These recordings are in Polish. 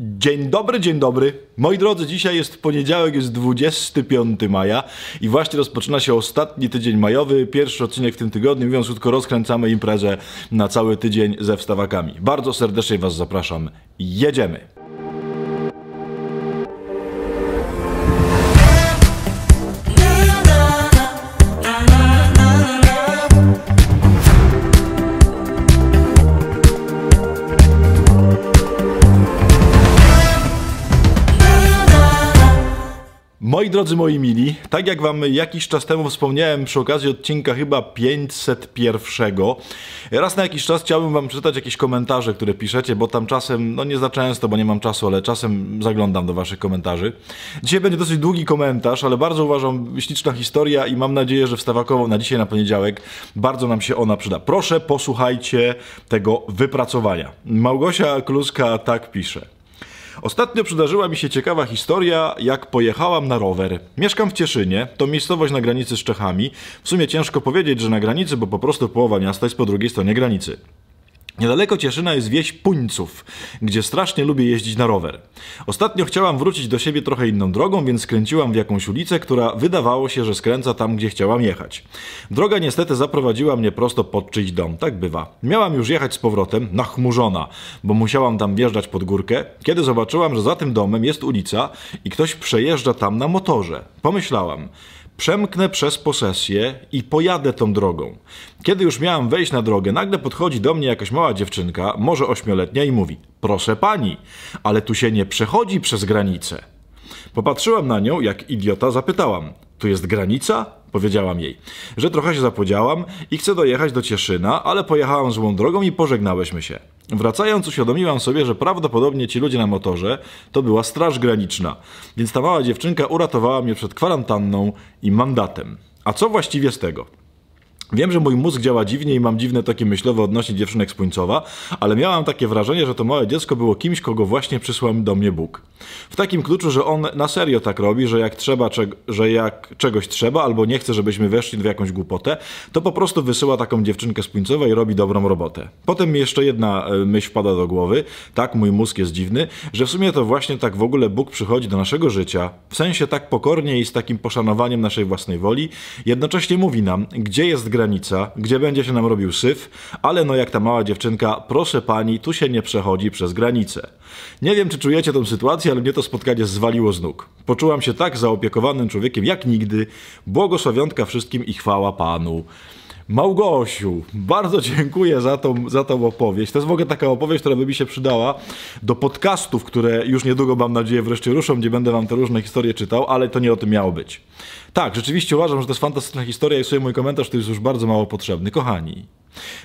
Dzień dobry, dzień dobry. Moi drodzy, dzisiaj jest poniedziałek, jest 25 maja i właśnie rozpoczyna się ostatni tydzień majowy, pierwszy odcinek w tym tygodniu. Mówiąc krótko, rozkręcamy imprezę na cały tydzień ze wstawakami. Bardzo serdecznie Was zapraszam. Jedziemy! Moi drodzy, moi mili, tak jak wam jakiś czas temu wspomniałem przy okazji odcinka chyba 501, raz na jakiś czas chciałbym wam przeczytać jakieś komentarze, które piszecie, bo tam czasem, no nie za często, bo nie mam czasu, ale czasem zaglądam do waszych komentarzy. Dzisiaj będzie dosyć długi komentarz, ale bardzo uważam, śliczna historia i mam nadzieję, że wstawakową na dzisiaj, na poniedziałek, bardzo nam się ona przyda. Proszę, posłuchajcie tego wypracowania. Małgosia Kluska tak pisze. Ostatnio przydarzyła mi się ciekawa historia, jak pojechałam na rower. Mieszkam w Cieszynie, to miejscowość na granicy z Czechami. W sumie ciężko powiedzieć, że na granicy, bo po prostu połowa miasta jest po drugiej stronie granicy. Niedaleko Cieszyna jest wieś Puńców, gdzie strasznie lubię jeździć na rower. Ostatnio chciałam wrócić do siebie trochę inną drogą, więc skręciłam w jakąś ulicę, która wydawało się, że skręca tam, gdzie chciałam jechać. Droga niestety zaprowadziła mnie prosto pod czyjś dom, tak bywa. Miałam już jechać z powrotem, nachmurzona, bo musiałam tam wjeżdżać pod górkę, kiedy zobaczyłam, że za tym domem jest ulica i ktoś przejeżdża tam na motorze. Pomyślałam, przemknę przez posesję i pojadę tą drogą. Kiedy już miałam wejść na drogę, nagle podchodzi do mnie jakaś mała dziewczynka, może ośmioletnia, i mówi: Proszę pani, ale tu się nie przechodzi przez granicę. Popatrzyłam na nią, jak idiota zapytałam: Tu jest granica? Powiedziałam jej, że trochę się zapodziałam i chcę dojechać do Cieszyna, ale pojechałam złą drogą i pożegnałyśmy się. Wracając uświadomiłam sobie, że prawdopodobnie ci ludzie na motorze to była straż graniczna, więc ta mała dziewczynka uratowała mnie przed kwarantanną i mandatem. A co właściwie z tego? Wiem, że mój mózg działa dziwnie i mam dziwne takie myślowe odnośnie dziewczynek z Puńcowa, ale miałam takie wrażenie, że to małe dziecko było kimś, kogo właśnie przysłał do mnie Bóg. W takim kluczu, że on na serio tak robi, że jak trzeba, że jak czegoś trzeba albo nie chce, żebyśmy weszli w jakąś głupotę, to po prostu wysyła taką dziewczynkę z Puńcowa i robi dobrą robotę. Potem mi jeszcze jedna e, myśl wpada do głowy, tak mój mózg jest dziwny, że w sumie to właśnie tak w ogóle Bóg przychodzi do naszego życia, w sensie tak pokornie i z takim poszanowaniem naszej własnej woli, jednocześnie mówi nam, gdzie jest gra granica, gdzie będzie się nam robił syf, ale no jak ta mała dziewczynka, proszę pani, tu się nie przechodzi przez granicę. Nie wiem, czy czujecie tą sytuację, ale mnie to spotkanie zwaliło z nóg. Poczułam się tak zaopiekowanym człowiekiem jak nigdy. Błogosławionka wszystkim i chwała Panu. Małgosiu, bardzo dziękuję za tą, za tą opowieść. To jest w ogóle taka opowieść, która by mi się przydała do podcastów, które już niedługo mam nadzieję wreszcie ruszą, gdzie będę wam te różne historie czytał, ale to nie o tym miało być. Tak, rzeczywiście uważam, że to jest fantastyczna historia i sobie mój komentarz to jest już bardzo mało potrzebny. Kochani,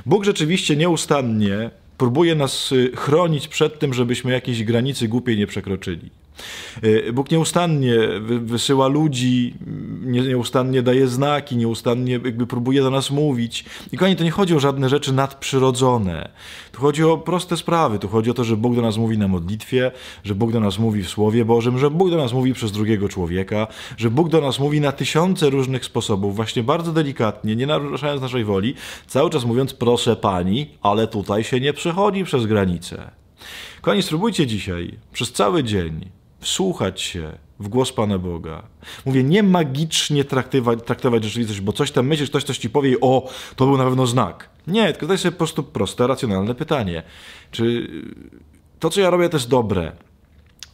Bóg rzeczywiście nieustannie próbuje nas y, chronić przed tym, żebyśmy jakiejś granicy głupiej nie przekroczyli. Y, Bóg nieustannie wysyła ludzi, nieustannie daje znaki, nieustannie jakby próbuje do nas mówić. I kochani, to nie chodzi o żadne rzeczy nadprzyrodzone. Tu chodzi o proste sprawy. Tu chodzi o to, że Bóg do nas mówi na modlitwie, że Bóg do nas mówi w Słowie Bożym, że Bóg do nas mówi przez drugiego człowieka, że Bóg do nas mówi na tysiące różnych sposobów, właśnie bardzo delikatnie, nie naruszając naszej woli, cały czas mówiąc proszę Pani, ale tutaj się nie przechodzi przez granicę. Kochani, spróbujcie dzisiaj, przez cały dzień, wsłuchać się w głos Pana Boga. Mówię, nie magicznie traktować, traktować rzeczywistość, bo coś tam myślisz, ktoś coś ci powie o, to był na pewno znak. Nie, tylko zadaj sobie po prostu proste, racjonalne pytanie. Czy to, co ja robię, to jest dobre?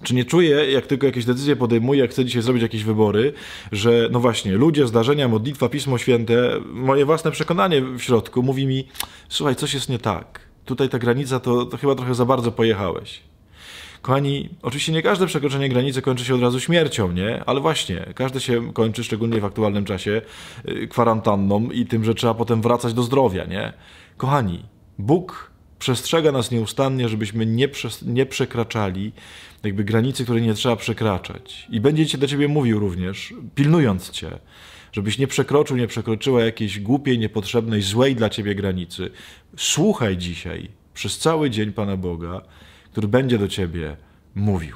Czy nie czuję, jak tylko jakieś decyzje podejmuję, jak chcę dzisiaj zrobić jakieś wybory, że no właśnie, ludzie, zdarzenia, modlitwa, Pismo Święte, moje własne przekonanie w środku mówi mi, słuchaj, coś jest nie tak. Tutaj ta granica, to, to chyba trochę za bardzo pojechałeś. Kochani, oczywiście nie każde przekroczenie granicy kończy się od razu śmiercią, nie? Ale właśnie, każde się kończy, szczególnie w aktualnym czasie, y, kwarantanną i tym, że trzeba potem wracać do zdrowia, nie? Kochani, Bóg przestrzega nas nieustannie, żebyśmy nie, nie przekraczali jakby granicy, której nie trzeba przekraczać. I będziecie do ciebie mówił również, pilnując cię, żebyś nie przekroczył, nie przekroczyła jakiejś głupiej, niepotrzebnej, złej dla ciebie granicy. Słuchaj dzisiaj przez cały dzień Pana Boga który będzie do ciebie mówił.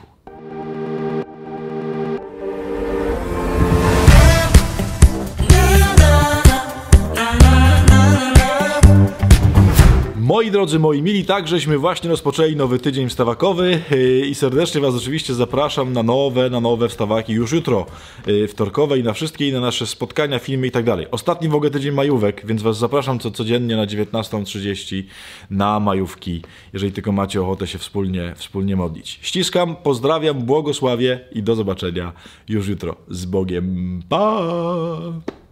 Moi drodzy, moi mili, tak żeśmy właśnie rozpoczęli nowy tydzień wstawakowy y, i serdecznie Was oczywiście zapraszam na nowe, na nowe wstawaki już jutro, y, wtorkowe i na wszystkie inne nasze spotkania, filmy i tak dalej. Ostatni w ogóle tydzień majówek, więc Was zapraszam co codziennie na 19.30 na majówki, jeżeli tylko macie ochotę się wspólnie, wspólnie modlić. Ściskam, pozdrawiam, błogosławię i do zobaczenia już jutro. Z Bogiem. Pa!